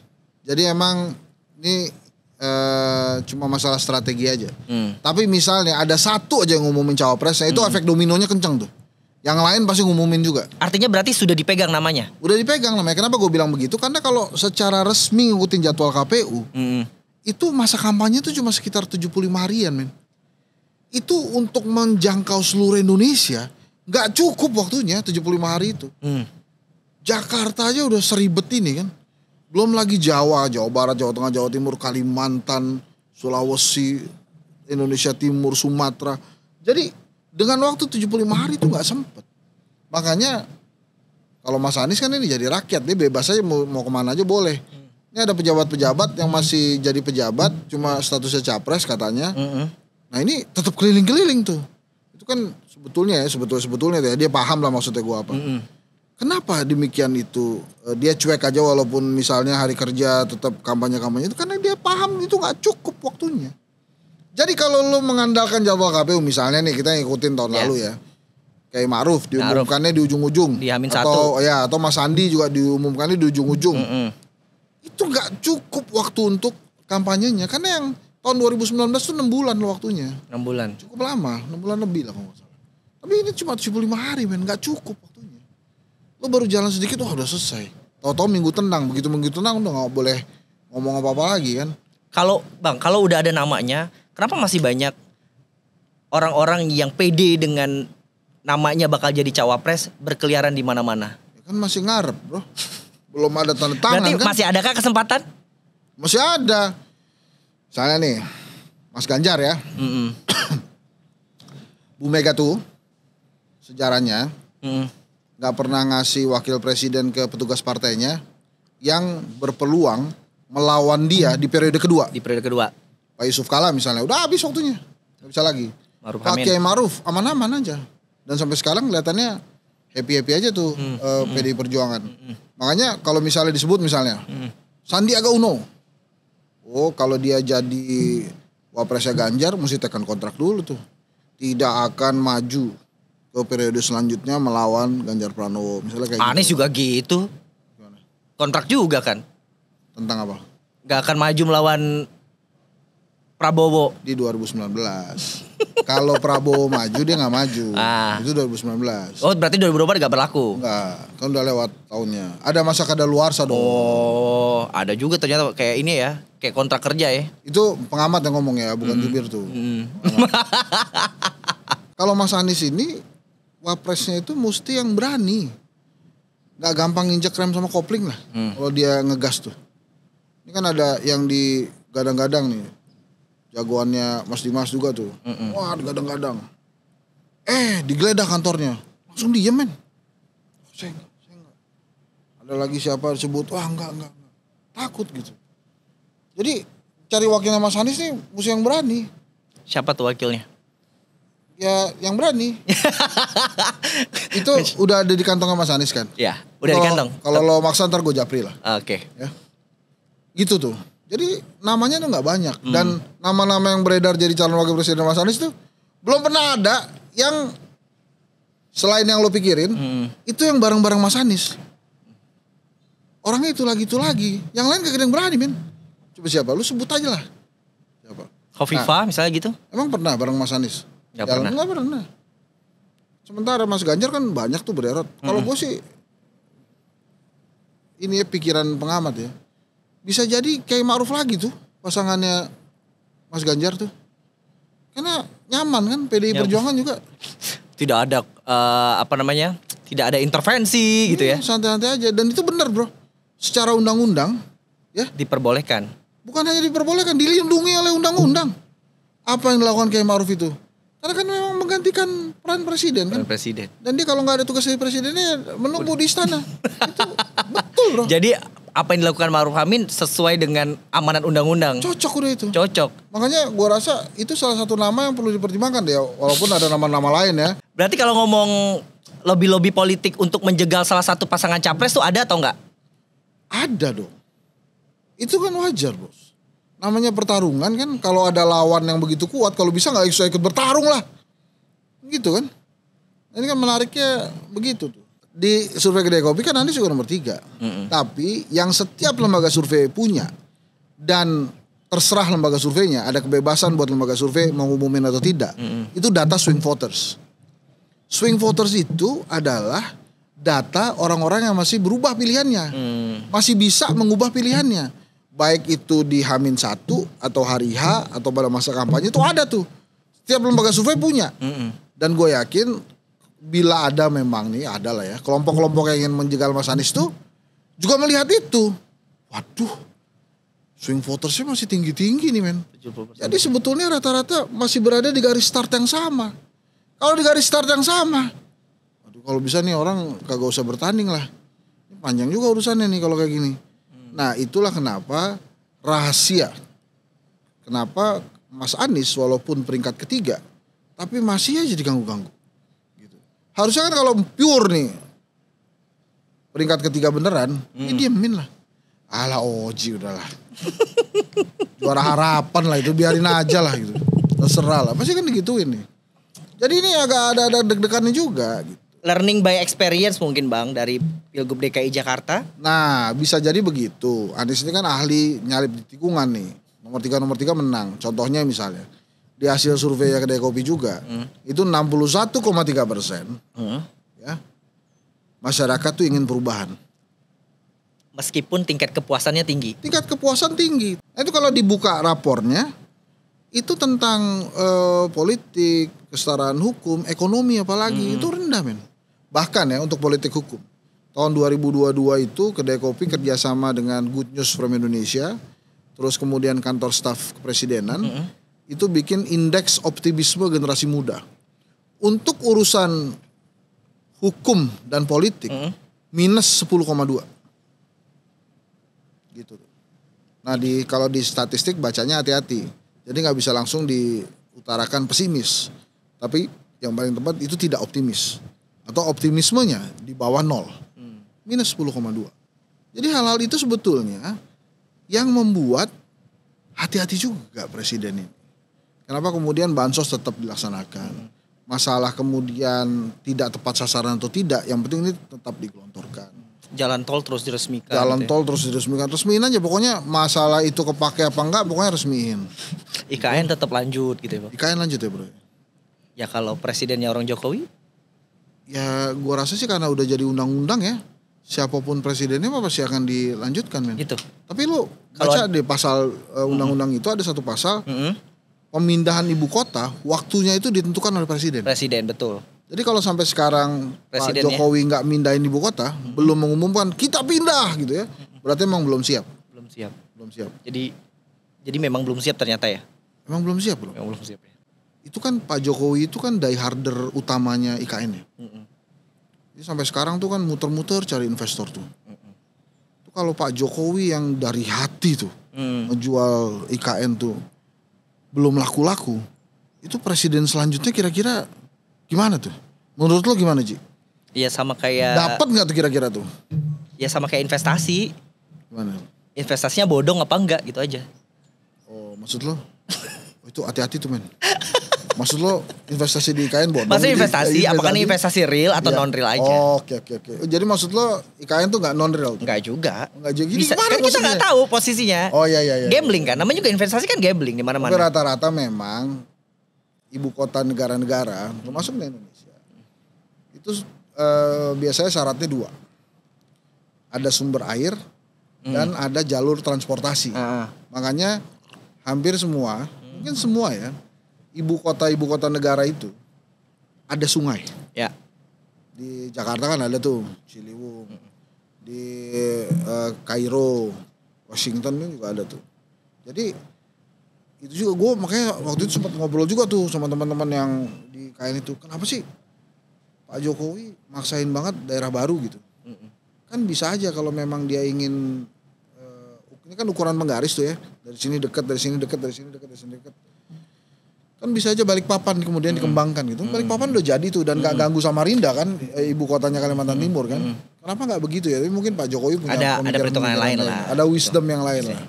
Jadi emang ini Uh, cuma masalah strategi aja. Hmm. Tapi misalnya ada satu aja yang ngumumin cawapresnya, itu hmm. efek dominonya kenceng tuh. Yang lain pasti ngumumin juga. Artinya berarti sudah dipegang namanya? Udah dipegang namanya. Kenapa gue bilang begitu? Karena kalau secara resmi ngikutin jadwal KPU, mm. itu masa kampanye itu cuma sekitar 75 harian, men. Itu untuk menjangkau seluruh Indonesia, nggak cukup waktunya 75 hari itu. Mm. Jakarta aja udah seribet ini kan. Belum lagi Jawa, Jawa Barat, Jawa Tengah, Jawa Timur, Kalimantan, Sulawesi, Indonesia Timur, Sumatera. Jadi dengan waktu 75 hari itu nggak sempet. Makanya kalau Mas Anies kan ini jadi rakyat, dia bebas aja mau, mau kemana aja boleh. Ini ada pejabat-pejabat yang masih jadi pejabat, cuma statusnya capres katanya. Nah ini tetap keliling-keliling tuh. Itu kan sebetulnya ya, sebetulnya sebetulnya ya dia paham lah maksudnya gue apa. Kenapa demikian itu? E, dia cuek aja walaupun misalnya hari kerja tetap kampanye-kampanye itu karena dia paham itu nggak cukup waktunya. Jadi kalau lu mengandalkan Jawa KPU misalnya nih kita ngikutin tahun yeah. lalu ya. Kayak Maruf diumumkannya di ujung-ujung. Di Hamin atau satu. ya atau Mas Andi juga diumumkannya di ujung-ujung. Mm -mm. Itu gak cukup waktu untuk kampanyenya karena yang tahun 2019 tuh 6 bulan loh waktunya. 6 bulan. Cukup lama, 6 bulan lebih lah kalau gak salah. Tapi ini cuma 75 hari men, gak cukup waktunya. Lo baru jalan sedikit tuh udah selesai. tau tau minggu tenang, begitu minggu tenang udah gak boleh ngomong apa-apa lagi kan. Kalau Bang, kalau udah ada namanya, Kenapa masih banyak orang-orang yang pede dengan namanya bakal jadi cawapres berkeliaran di mana-mana? Kan masih ngarep, Bro. Belum ada tanda tangan Berarti kan? masih adakah kesempatan? Masih ada. Saya nih, Mas Ganjar ya. Mm -mm. Bu Mega tuh sejarahnya mm. pernah ngasih wakil presiden ke petugas partainya yang berpeluang melawan dia di periode kedua. Di periode kedua. Pak Yusuf kalah misalnya, udah habis waktunya. Gak bisa lagi. Maruf Pak Kiai Maruf aman-aman aja. Dan sampai sekarang kelihatannya happy-happy aja tuh hmm. uh, hmm. Perjuangan. Hmm. hmm. Makanya kalau misalnya disebut misalnya hmm. Sandiaga Uno. Oh, kalau dia jadi wapresnya Ganjar mesti tekan kontrak dulu tuh. Tidak akan maju ke periode selanjutnya melawan Ganjar Pranowo. Misalnya kayak Anies gitu. juga gitu. Kontrak juga kan. Tentang apa? Gak akan maju melawan Prabowo di 2019. Kalau Prabowo maju dia nggak maju. Ah. Itu 2019. Oh berarti 2024 nggak berlaku? Nggak, kan udah lewat tahunnya. Ada masa kada luar dong. Oh, ada juga ternyata kayak ini ya, kayak kontrak kerja ya. Itu pengamat yang ngomong ya, bukan mm. jubir tuh. Mm. Kalau Mas Anies ini, wapresnya itu mesti yang berani. Nggak gampang injek rem sama kopling lah. Mm. Kalau dia ngegas tuh. Ini kan ada yang di gadang-gadang nih jagoannya Mas Dimas juga tuh. Mm-mm. Wah, digadang-gadang. Eh, digeledah kantornya. Langsung diem men. Seng, oh, saya Ada lagi siapa disebut, wah enggak, enggak, enggak. Takut gitu. Jadi cari wakilnya Mas Anies nih musuh yang berani. Siapa tuh wakilnya? Ya yang berani. itu udah ada di kantongnya Mas Anies kan? Iya, udah kalo, di kantong. Kalau lo maksa ntar gue japri lah. Oke. Okay. Ya. Gitu tuh. Jadi namanya tuh nggak banyak hmm. dan nama-nama yang beredar jadi calon wakil presiden Mas Anies itu belum pernah ada yang selain yang lo pikirin hmm. itu yang bareng-bareng Mas Anies. Orangnya itu lagi itu lagi. Yang lain kagak yang berani, Min. Coba siapa? Lu sebut aja lah. Siapa? Kofifa nah, misalnya gitu. Emang pernah bareng Mas Anies? Gak ya, pernah. Gak pernah. Sementara Mas Ganjar kan banyak tuh berderet. Kalau hmm. gue sih ini ya pikiran pengamat ya bisa jadi kayak Ma'ruf lagi tuh pasangannya Mas Ganjar tuh. Karena nyaman kan PDI ya. Perjuangan juga. Tidak ada uh, apa namanya? Tidak ada intervensi hmm, gitu ya. Hmm, santai-santai aja dan itu benar, Bro. Secara undang-undang ya diperbolehkan. Bukan hanya diperbolehkan, dilindungi oleh undang-undang. Apa yang dilakukan kayak Ma'ruf itu? Karena kan memang menggantikan peran presiden kan. peran kan. presiden. Dan dia kalau nggak ada tugas dari presidennya menunggu di istana. itu betul, Bro. Jadi apa yang dilakukan Ma'ruf Amin sesuai dengan amanat undang-undang. Cocok udah itu. Cocok. Makanya gua rasa itu salah satu nama yang perlu dipertimbangkan deh walaupun ada nama-nama lain ya. Berarti kalau ngomong lobby-lobby politik untuk menjegal salah satu pasangan capres tuh ada atau enggak? Ada dong. Itu kan wajar, Bos. Namanya pertarungan kan kalau ada lawan yang begitu kuat kalau bisa nggak usah ikut bertarung lah. Gitu kan. Ini kan menariknya begitu tuh di survei kedai kopi kan Anies juga nomor tiga. Mm -mm. Tapi yang setiap lembaga survei punya dan terserah lembaga surveinya ada kebebasan buat lembaga survei mengumumin atau tidak. Mm -mm. Itu data swing voters. Swing voters itu adalah data orang-orang yang masih berubah pilihannya, mm. masih bisa mengubah pilihannya. Baik itu di Hamin satu atau hari H atau pada masa kampanye itu ada tuh. Setiap lembaga survei punya. Mm -mm. Dan gue yakin bila ada memang nih ada lah ya kelompok-kelompok yang ingin menjegal Mas Anies tuh juga melihat itu. Waduh, swing votersnya masih tinggi-tinggi nih men. Jadi sebetulnya rata-rata masih berada di garis start yang sama. Kalau di garis start yang sama, aduh kalau bisa nih orang kagak usah bertanding lah. panjang juga urusannya nih kalau kayak gini. Hmm. Nah itulah kenapa rahasia. Kenapa Mas Anies walaupun peringkat ketiga, tapi masih aja diganggu-ganggu Harusnya kan kalau pure nih peringkat ketiga beneran, ya hmm. ini diemin lah. Ala Oji udahlah. Juara harapan lah itu biarin aja lah gitu. Terserah lah. Pasti kan digituin nih. Jadi ini agak ada ada deg-degannya juga gitu. Learning by experience mungkin Bang dari Pilgub DKI Jakarta. Nah, bisa jadi begitu. Anies ini kan ahli nyalip di tikungan nih. Nomor tiga nomor tiga menang. Contohnya misalnya di hasil survei kedai kopi juga hmm. itu 61,3 persen hmm. ya masyarakat tuh ingin perubahan meskipun tingkat kepuasannya tinggi tingkat kepuasan tinggi nah, itu kalau dibuka rapornya itu tentang eh, politik kesetaraan hukum ekonomi apalagi hmm. itu rendah men bahkan ya untuk politik hukum tahun 2022 itu kedai kopi kerjasama dengan Good News from Indonesia terus kemudian kantor staf kepresidenan hmm itu bikin indeks optimisme generasi muda. Untuk urusan hukum dan politik hmm. minus 10,2. Gitu. Nah, di kalau di statistik bacanya hati-hati. Jadi nggak bisa langsung diutarakan pesimis. Tapi yang paling tepat itu tidak optimis atau optimismenya di bawah nol hmm. minus 10,2 jadi hal-hal itu sebetulnya yang membuat hati-hati juga presiden ini Kenapa kemudian bansos tetap dilaksanakan? Masalah kemudian tidak tepat sasaran atau tidak, yang penting ini tetap digelontorkan. Jalan tol terus diresmikan. Jalan gitu. Ya? tol terus diresmikan. Resmiin aja pokoknya masalah itu kepake apa enggak pokoknya resmiin. IKN tetap lanjut gitu ya, Pak. IKN lanjut ya, Bro. Ya kalau presidennya orang Jokowi? Ya gua rasa sih karena udah jadi undang-undang ya siapapun presidennya apa pasti akan dilanjutkan men. Itu. Tapi lu baca Kalo... di pasal eh, undang-undang mm -hmm. itu ada satu pasal -hmm pemindahan ibu kota waktunya itu ditentukan oleh presiden. Presiden betul. Jadi kalau sampai sekarang Presiden Pak ya. Jokowi nggak mindahin ibu kota, hmm. belum mengumumkan kita pindah gitu ya, berarti emang belum siap. Belum siap. Belum siap. Jadi jadi memang belum siap ternyata ya. Emang belum siap belum. Memang belum siap. Ya. Itu kan Pak Jokowi itu kan die harder utamanya IKN ya. Hmm. Jadi sampai sekarang tuh kan muter-muter cari investor tuh. Hmm. Itu kalau Pak Jokowi yang dari hati tuh hmm. ngejual IKN tuh belum laku-laku, itu presiden selanjutnya kira-kira gimana tuh? Menurut lo gimana Ji? Iya sama kayak dapat nggak tuh kira-kira tuh? Iya sama kayak investasi. Gimana? Investasinya bodong apa enggak gitu aja. Oh maksud lo? Oh itu hati-hati tuh men. Maksud lo investasi di IKN bodong? Maksudnya investasi, investasi, apakah ini investasi real atau iya. non real aja? Oke oke oke. Oh, jadi maksud lo IKN tuh nggak non real? Nggak juga. Nggak juga. Bisa, kan kita nggak tahu posisinya. Oh iya iya. iya. Gambling iya, kan, iya. namanya juga investasi kan gambling di mana-mana. rata-rata memang ibu kota negara-negara, termasuk di Indonesia, itu eh, biasanya syaratnya dua. Ada sumber air hmm. dan ada jalur transportasi. Ah. Makanya hampir semua, hmm. mungkin semua ya ibu kota ibu kota negara itu ada sungai. Ya. Di Jakarta kan ada tuh Ciliwung. Di uh, Washington kan juga ada tuh. Jadi itu juga gue makanya waktu itu sempat ngobrol juga tuh sama teman-teman yang di Kain itu kenapa sih Pak Jokowi maksain banget daerah baru gitu kan bisa aja kalau memang dia ingin eh, ini kan ukuran menggaris tuh ya dari sini dekat dari sini dekat dari sini dekat dari sini dekat kan bisa aja balik papan kemudian hmm. dikembangkan gitu balik papan udah jadi tuh dan hmm. ganggu ganggu Rinda kan eh, ibu kotanya Kalimantan hmm. Timur kan hmm. kenapa gak begitu ya tapi mungkin Pak Jokowi punya ada ada perhitungan lain, lah ada wisdom yang lain iya. lah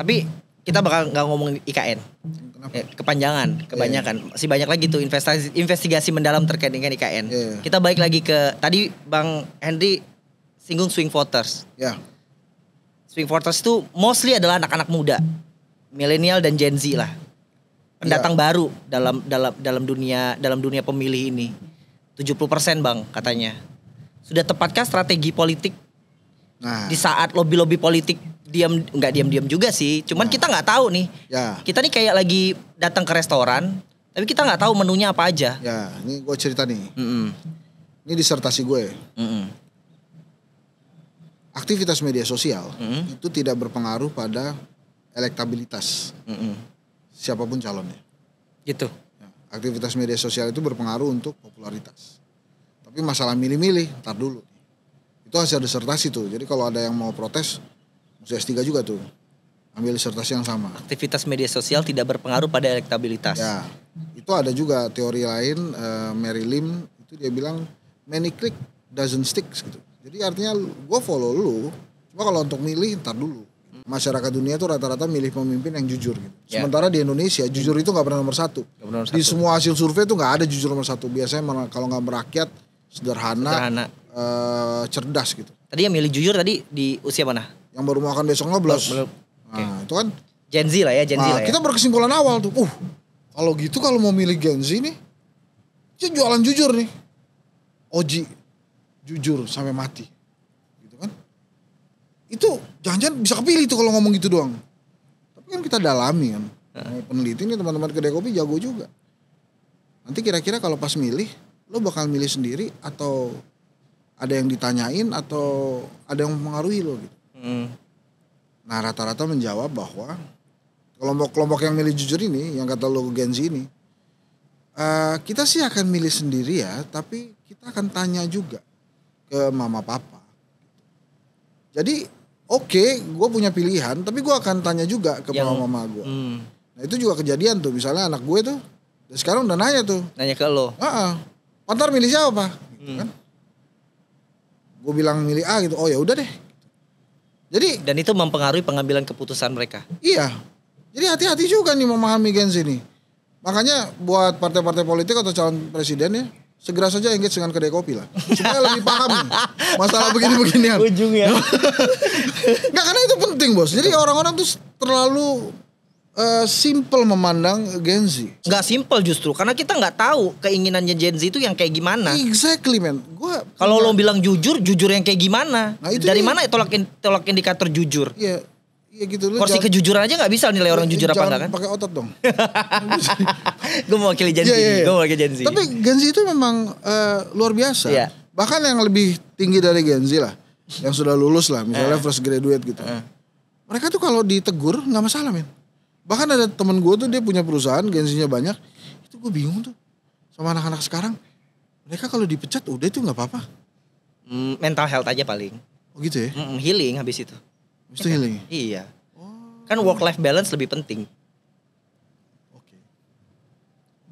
tapi kita bakal nggak ngomong IKN Ya, eh, kepanjangan iya. kebanyakan yeah. masih banyak lagi tuh investasi investigasi mendalam terkait dengan IKN yeah. kita balik lagi ke tadi Bang Henry singgung swing voters yeah. swing voters itu mostly adalah anak-anak muda milenial dan Gen Z lah pendatang ya. baru dalam dalam dalam dunia dalam dunia pemilih ini. 70% Bang katanya. Sudah tepatkah strategi politik? Nah. Di saat lobi-lobi politik diam nggak diam-diam juga sih. Cuman nah. kita nggak tahu nih. Ya. Kita nih kayak lagi datang ke restoran, tapi kita nggak tahu menunya apa aja. Ya, ini gue cerita nih. Mm -mm. Ini disertasi gue. Mm -mm. Aktivitas media sosial mm -mm. itu tidak berpengaruh pada elektabilitas. Mm -mm siapapun calonnya. Gitu. Ya, aktivitas media sosial itu berpengaruh untuk popularitas. Tapi masalah milih-milih, ntar dulu. Itu hasil disertasi tuh. Jadi kalau ada yang mau protes, mesti S3 juga tuh. Ambil disertasi yang sama. Aktivitas media sosial tidak berpengaruh pada elektabilitas. Ya, itu ada juga teori lain, eh, Mary Lim, itu dia bilang, many click doesn't stick gitu. Jadi artinya gue follow lu, cuma kalau untuk milih ntar dulu masyarakat dunia itu rata-rata milih pemimpin yang jujur gitu. Yeah. Sementara di Indonesia jujur itu nggak pernah nomor satu. Gak pernah nomor di satu. semua hasil survei itu nggak ada jujur nomor satu. Biasanya malah kalau nggak merakyat sederhana, sederhana. Ee, eh, cerdas gitu. Tadi yang milih jujur tadi di usia mana? Yang baru makan besok ngeblos. belas. Nah, okay. itu kan Gen Z lah ya, Gen nah, Z lah. Ya. Kita berkesimpulan awal tuh. Uh, kalau gitu kalau mau milih Gen Z nih, jualan jujur nih. Oji jujur sampai mati itu jangan-jangan bisa kepilih tuh kalau ngomong gitu doang. Tapi kan kita dalami kan. Nah, peneliti ini ya, teman-teman kedai kopi jago juga. Nanti kira-kira kalau pas milih, lo bakal milih sendiri atau ada yang ditanyain atau ada yang mempengaruhi lo gitu. Hmm. Nah rata-rata menjawab bahwa kelompok-kelompok yang milih jujur ini, yang kata lo Gen Z ini, uh, kita sih akan milih sendiri ya, tapi kita akan tanya juga ke mama papa. Jadi oke okay, gue punya pilihan tapi gue akan tanya juga ke mama mama gue hmm. nah itu juga kejadian tuh misalnya anak gue tuh dan sekarang udah nanya tuh nanya ke lo ah uh pantar milih siapa gitu hmm. kan gue bilang milih A gitu oh ya udah deh jadi dan itu mempengaruhi pengambilan keputusan mereka iya jadi hati-hati juga nih memahami gen sini makanya buat partai-partai politik atau calon presiden ya segera saja engage dengan kedai kopi lah supaya lebih paham masalah begini-beginian ujungnya nggak karena itu penting bos jadi orang-orang tuh terlalu uh, simple memandang Gen Z nggak simple justru karena kita nggak tahu keinginannya Gen Z itu yang kayak gimana exactly man gua kalau lo bilang jujur jujur yang kayak gimana nah, itu dari dia. mana tolak in, tolak indikator jujur yeah Iya gitu lu. Porsi jangan, kejujuran aja gak bisa nilai orang jujur apa enggak kan? Pakai otot dong. gue mau wakili Gen Z. Iya, iya, iya. Gue mau wakili Gen Z. Tapi Gen Z itu memang uh, luar biasa. Yeah. Bahkan yang lebih tinggi dari Gen Z lah. Yang sudah lulus lah, misalnya uh. Eh. fresh graduate gitu. Uh. Mereka tuh kalau ditegur nggak masalah, men. Bahkan ada temen gue tuh dia punya perusahaan, Gen Z-nya banyak. Itu gue bingung tuh sama anak-anak sekarang. Mereka kalau dipecat udah itu nggak apa-apa. Hmm, mental health aja paling. Oh gitu ya? Mm -mm, healing habis itu. Habis healing. Iya. Oh. Kan work life balance lebih penting. Oke. Okay.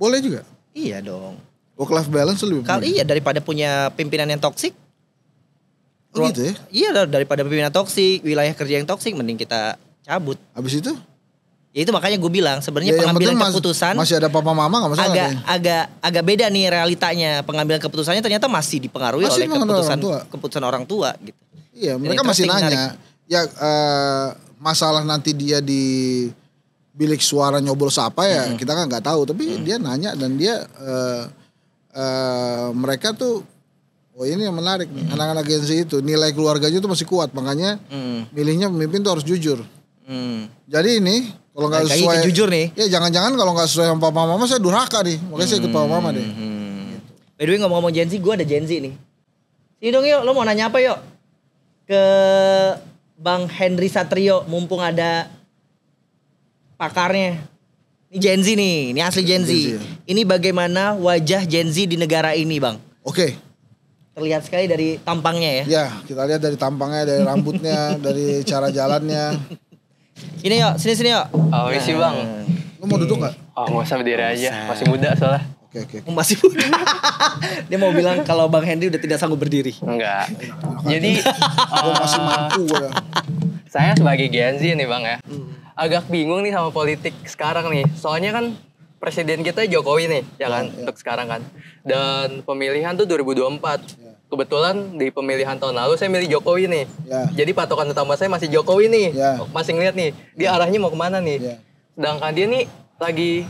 Boleh juga? Iya dong. Work life balance lebih penting. Kali iya daripada punya pimpinan yang toksik. Oh gitu ya? Iya daripada pimpinan toksik, wilayah kerja yang toksik mending kita cabut. Habis itu? Ya itu makanya gue bilang sebenarnya ya, pengambilan mas, keputusan masih ada papa mama gak masalah. Agak kayaknya. agak agak beda nih realitanya pengambilan keputusannya ternyata masih dipengaruhi masih oleh keputusan orang tua. keputusan orang tua gitu. Iya, mereka masih nanya. Menarik ya uh, masalah nanti dia di bilik suara nyobol siapa ya hmm. kita kan nggak tahu tapi hmm. dia nanya dan dia uh, uh, mereka tuh oh ini yang menarik nih anak-anak agensi itu nilai keluarganya tuh masih kuat makanya hmm. milihnya pemimpin tuh harus jujur hmm. jadi ini kalau nggak sesuai gitu, jujur nih ya jangan-jangan kalau nggak sesuai sama papa mama saya durhaka nih makanya hmm. saya ikut papa mama deh hmm. gitu. by the way ngomong-ngomong Gen Z gue ada Gen Z nih sini dong yuk lo mau nanya apa yuk ke Bang Henry Satrio mumpung ada pakarnya. Ini Gen Z nih, ini asli Gen Z. Gen Z ya. Ini bagaimana wajah Gen Z di negara ini, Bang? Oke. Okay. Terlihat sekali dari tampangnya ya. Iya, kita lihat dari tampangnya, dari rambutnya, dari cara jalannya. Ini yuk, sini sini yuk. Oh, isi, Bang. Lu mau duduk gak? Oh, nggak usah berdiri aja, masih muda soalnya. Oke, oke. Masih Dia mau bilang kalau Bang Henry udah tidak sanggup berdiri. Enggak. Jadi uh, masih eh, mampu ya. Saya sebagai Gen Z nih Bang ya. Hmm. Agak bingung nih sama politik sekarang nih. Soalnya kan presiden kita Jokowi nih, ya kan yeah, yeah. untuk sekarang kan. Dan pemilihan tuh 2024. Yeah. Kebetulan di pemilihan tahun lalu saya milih Jokowi nih. Yeah. Jadi patokan utama saya masih Jokowi nih. Yeah. Masih ngeliat nih, dia arahnya mau kemana nih. Yeah. Sedangkan dia nih lagi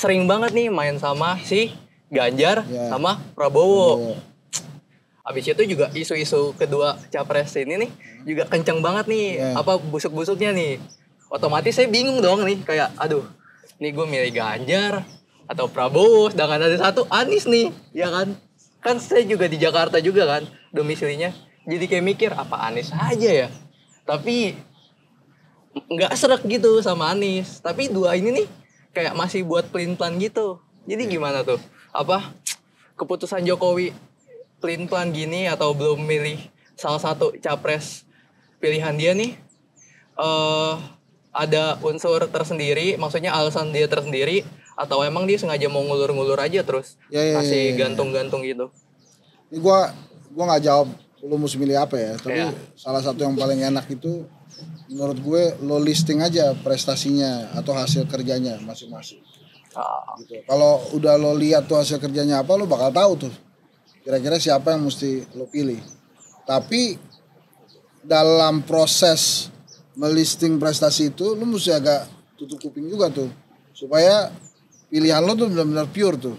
sering banget nih main sama si Ganjar yeah. sama Prabowo. Yeah. Abis itu juga isu-isu kedua capres ini nih juga kencang banget nih yeah. apa busuk-busuknya nih. Otomatis saya bingung dong nih kayak aduh nih gue milih Ganjar atau Prabowo sedangkan ada satu Anis nih ya kan kan saya juga di Jakarta juga kan domisilinya jadi kayak mikir apa Anis aja ya tapi nggak serak gitu sama Anis. tapi dua ini nih kayak masih buat pelin pelan gitu. Jadi yeah. gimana tuh? Apa keputusan Jokowi pelin pelan gini atau belum milih salah satu capres pilihan dia nih? Uh, ada unsur tersendiri, maksudnya alasan dia tersendiri atau emang dia sengaja mau ngulur-ngulur aja terus yeah, yeah, kasih ya, ya, ya. gantung-gantung yeah, yeah. gitu. Ini gua gua nggak jawab lu mesti milih apa ya, tapi yeah. salah satu yang paling enak itu menurut gue lo listing aja prestasinya atau hasil kerjanya masing-masing Oh. gitu kalau udah lo lihat tuh hasil kerjanya apa lo bakal tahu tuh kira-kira siapa yang mesti lo pilih tapi dalam proses melisting prestasi itu lo mesti agak tutup kuping juga tuh supaya pilihan lo tuh benar-benar pure tuh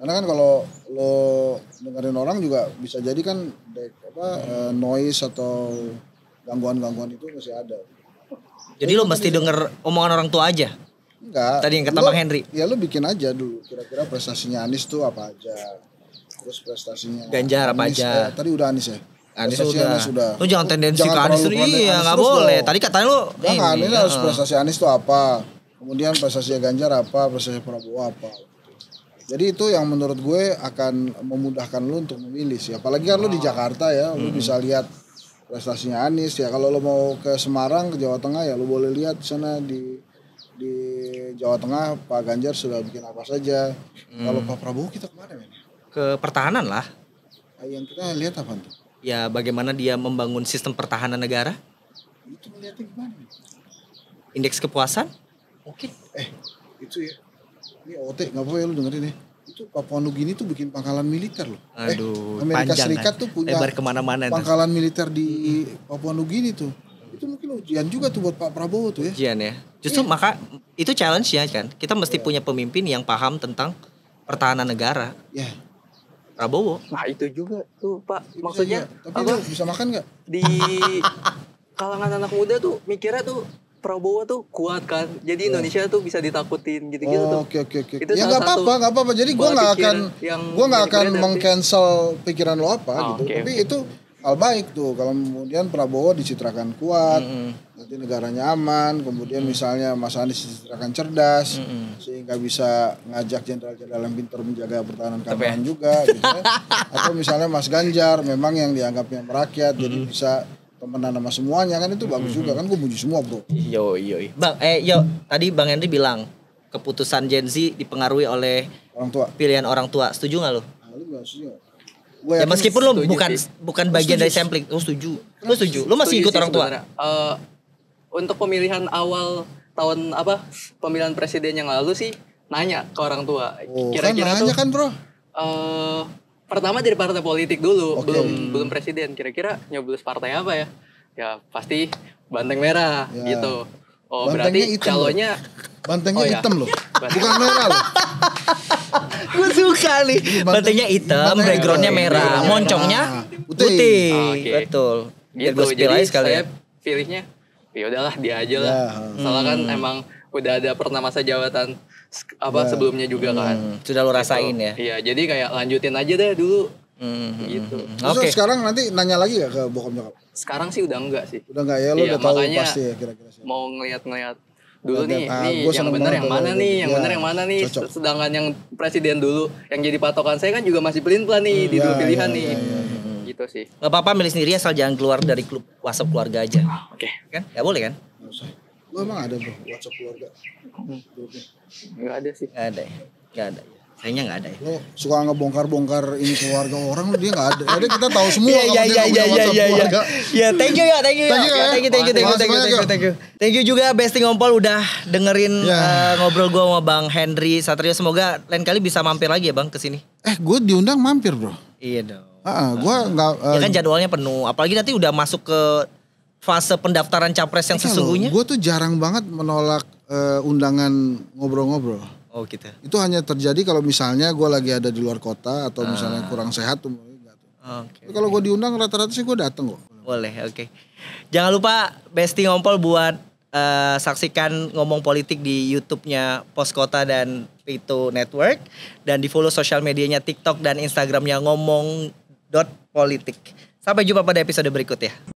karena kan kalau lo dengerin orang juga bisa jadi kan dek, apa hmm. noise atau gangguan-gangguan itu masih ada. Jadi lo mesti denger omongan orang tua aja. Enggak. Tadi yang kata Bang Henry. Ya lo bikin aja dulu kira-kira prestasinya Anies tuh apa aja. Terus prestasinya Ganjar apa aja. Eh, tadi udah Anies ya. Anies sudah. Anies sudah. Lu jangan tendensi jangan ke Anies ya, terus. Iya, gak boleh. Tadi katanya lo. Gak kan ini harus prestasi Anies tuh apa. Kemudian prestasi Ganjar apa, prestasi Prabowo apa. Jadi itu yang menurut gue akan memudahkan lo untuk memilih sih. Apalagi kan lo di Jakarta ya, lo hmm. bisa lihat prestasinya Anies ya kalau lo mau ke Semarang ke Jawa Tengah ya lo boleh lihat sana di di Jawa Tengah Pak Ganjar sudah bikin apa saja hmm. kalau Pak Prabowo kita kemana ya ke pertahanan lah nah, yang kita lihat apa tuh ya bagaimana dia membangun sistem pertahanan negara itu melihatnya gimana indeks kepuasan oke okay. eh itu ya ini OT nggak apa ya lu dengerin nih ya tuh Papua Nugini tuh bikin pangkalan militer loh. Eh, Aduh, eh, Amerika Serikat kan? tuh punya Lebar kemana-mana pangkalan itu. militer di Papua Nugini tuh. Itu mungkin ujian juga tuh buat Pak Prabowo tuh ya. Ujian ya. Justru eh. maka itu challenge ya kan. Kita mesti yeah. punya pemimpin yang paham tentang pertahanan negara. Ya. Prabowo. Nah itu juga tuh Pak. Iya, Maksudnya. ya. Tapi apa? bisa makan gak? Di kalangan anak muda tuh mikirnya tuh Prabowo tuh kuat kan. Jadi iya. Indonesia tuh bisa ditakutin gitu-gitu oh, tuh. Oke okay, oke okay, oke. Okay. Ya nggak apa-apa, nggak apa-apa. Jadi gue nggak akan gue nggak akan mengcancel pikiran lo apa oh, gitu. Okay, Tapi okay. itu hal baik tuh kalau kemudian Prabowo dicitrakan kuat, mm -hmm. nanti negaranya aman, kemudian -hmm. misalnya Mas Anies dicitrakan cerdas, mm -hmm. sehingga bisa ngajak jenderal-jenderal yang pintar menjaga pertahanan ya? keamanan juga, gitu ya. atau misalnya Mas Ganjar memang yang dianggapnya merakyat, -hmm. jadi bisa temenan sama semuanya kan itu bagus juga kan gue muji semua bro yo yo bang eh yo tadi bang Henry bilang keputusan Gen Z dipengaruhi oleh orang tua pilihan orang tua setuju nggak lo? Nah, lu setuju gua ya meskipun lo bukan sih. bukan bagian dari sampling lo setuju lo setuju lo masih ikut orang tua uh, untuk pemilihan awal tahun apa pemilihan presiden yang lalu sih nanya ke orang tua kira-kira oh, kan tuh kan bro uh, pertama dari partai politik dulu okay. belum belum presiden kira-kira nyoblos partai apa ya ya pasti banteng merah ya. gitu oh Bantengnya berarti calonnya Bantengnya oh, hitam hitam loh. Bukan merah loh. Gue suka nih. Bantengnya hitam, backgroundnya merah, merah. moncongnya putih. putih. Oh, ah, okay. Betul. gitu, gue jadi sekali saya ya. pilihnya, ya udahlah dia aja lah. Ya. Soalnya kan hmm. emang udah ada pernah masa jabatan apa yeah. sebelumnya juga hmm. kan. Sudah lo rasain gitu. ya. Iya, jadi kayak lanjutin aja deh dulu. Hmm. hmm gitu. Hmm, hmm. Oke. Okay. sekarang nanti nanya lagi ya ke bokap nyokap? Sekarang sih udah enggak sih. Udah enggak ya lo iya, udah tahu pasti ya kira-kira sih. Mau ngeliat-ngeliat dulu nih, ah, nih yang iya, benar yang mana nih, yang ya, benar yang mana nih. Sedangkan yang presiden dulu yang jadi patokan saya kan juga masih pelin-pelan nih hmm, di dua ya, pilihan ya, nih. Ya, ya, ya. Gitu sih. Gak apa-apa milih sendiri ya, asal jangan keluar dari klub WhatsApp keluarga aja. Ah, oke. Okay. Kan? Gak boleh kan? Gak usah. Lu emang ada bro WhatsApp keluarga? Enggak hmm. ada sih. Enggak ada. Enggak ada. Kayaknya enggak ada ya. ya? ya? Lo suka ngebongkar-bongkar ini keluarga orang dia enggak ada. jadi kita tahu semua iya kalau iya dia iya, punya iya, WhatsApp iya. iya. keluarga. Ya thank you ya, thank you. Thank you, ya. thank you, thank you, thank you, thank you, thank you, ya. thank you. Thank you juga Besting Ngompol udah dengerin eh, ngobrol gue sama Bang Henry Satrio. Semoga lain kali bisa mampir lagi ya Bang ke sini. Eh, gue diundang mampir, Bro. Iya dong. Heeh, uh, gua enggak uh, Ya kan eh, jadwalnya penuh, apalagi nanti udah masuk ke fase pendaftaran capres yang iya sesungguhnya? Gue tuh jarang banget menolak uh, undangan ngobrol-ngobrol. Oh gitu. Ya? Itu hanya terjadi kalau misalnya gue lagi ada di luar kota atau uh. misalnya kurang sehat tuh. Okay. Kalau gue diundang rata-rata sih gue dateng kok. Boleh, oke. Okay. Jangan lupa Besti Ngompol buat uh, saksikan ngomong politik di YouTube-nya Pos Kota dan Pito Network dan di follow sosial medianya TikTok dan Instagramnya ngomong dot politik. Sampai jumpa pada episode berikutnya.